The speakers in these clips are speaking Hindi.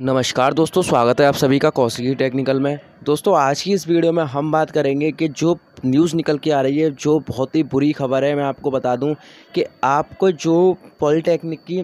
नमस्कार दोस्तों स्वागत है आप सभी का कौशली टेक्निकल में दोस्तों आज की इस वीडियो में हम बात करेंगे कि जो न्यूज़ निकल के आ रही है जो बहुत ही बुरी खबर है मैं आपको बता दूं कि आपको जो पॉलिटेक्निक की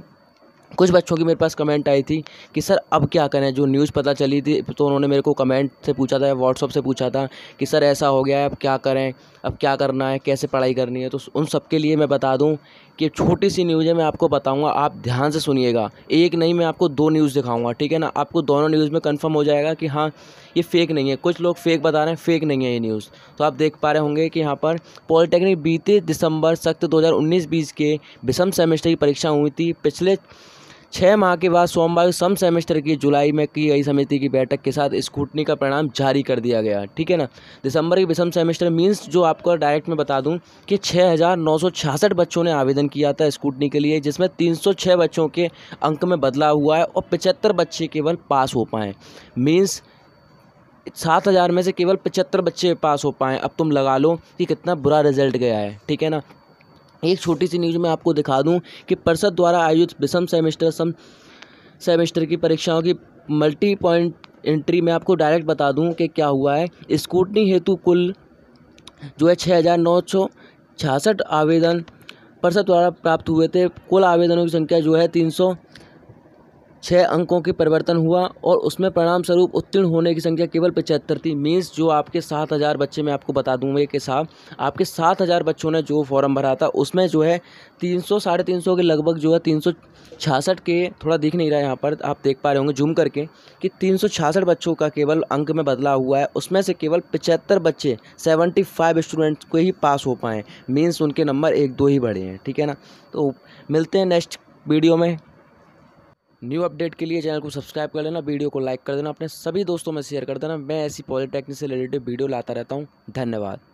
कुछ बच्चों की मेरे पास कमेंट आई थी कि सर अब क्या करें जो न्यूज़ पता चली थी तो उन्होंने मेरे को कमेंट से पूछा था व्हाट्सअप से पूछा था कि सर ऐसा हो गया है अब क्या करें अब क्या करना है कैसे पढ़ाई करनी है तो उन सबके लिए मैं बता दूं कि छोटी सी न्यूज़ है मैं आपको बताऊँगा आप ध्यान से सुनिएगा एक नहीं मैं आपको दो न्यूज़ दिखाऊँगा ठीक है ना आपको दोनों न्यूज़ में कन्फर्म हो जाएगा कि हाँ ये फेक नहीं है कुछ लोग फेक बता रहे हैं फेक नहीं है ये न्यूज़ तो आप देख पा रहे होंगे कि यहाँ पर पॉलिटेक्निक बीते दिसंबर सख्त दो हज़ार के विषम सेमेस्टर की परीक्षा हुई थी पिछले छः माह के बाद सोमवार सम सेमेस्टर की जुलाई में की गई समिति की बैठक के साथ स्कूटनी का परिणाम जारी कर दिया गया ठीक है ना दिसंबर के विषम सेमेस्टर मीन्स जो आपको डायरेक्ट में बता दूं कि 6,966 बच्चों ने आवेदन किया था स्कूटनी के लिए जिसमें 306 बच्चों के अंक में बदलाव हुआ है और पचहत्तर बच्चे केवल पास हो पाए मीन्स सात हज़ार में से केवल पचहत्तर बच्चे पास हो पाए अब तुम लगा लो कि कितना बुरा रिजल्ट गया है ठीक है ना एक छोटी सी न्यूज मैं आपको दिखा दूं कि परिषद द्वारा आयोजित विषम सेमेस्टर सम सेमेस्टर की परीक्षाओं की मल्टी पॉइंट एंट्री में आपको डायरेक्ट बता दूं कि क्या हुआ है स्कूटनी हेतु कुल जो है छः हज़ार नौ सौ छियासठ आवेदन परिषद द्वारा प्राप्त हुए थे कुल आवेदनों की संख्या जो है तीन सौ छः अंकों के परिवर्तन हुआ और उसमें परिणाम स्वरूप उत्तीर्ण होने की संख्या केवल पचहत्तर थी मीन्स जो आपके सात हज़ार बच्चे मैं आपको बता दूंगा कि हिसाब आपके सात हज़ार बच्चों ने जो फॉर्म भरा था उसमें जो है तीन सौ साढ़े तीन सौ के लगभग जो है तीन सौ छियासठ के थोड़ा दिख नहीं रहा है यहाँ पर आप देख पा रहे होंगे जूम करके कि तीन सौ छियासठ बच्चों का केवल अंक में बदलाव हुआ है उसमें से केवल पचहत्तर बच्चे सेवेंटी फाइव स्टूडेंट्स को ही पास हो पाए मीन्स उनके नंबर एक दो ही बढ़े हैं ठीक है ना तो मिलते हैं नेक्स्ट वीडियो में न्यू अपडेट के लिए चैनल को सब्सक्राइब कर लेना वीडियो को लाइक कर देना अपने सभी दोस्तों में शेयर कर देना मैं ऐसी पॉलिटेक्निक से रिलेटेड वीडियो लाता रहता हूँ धन्यवाद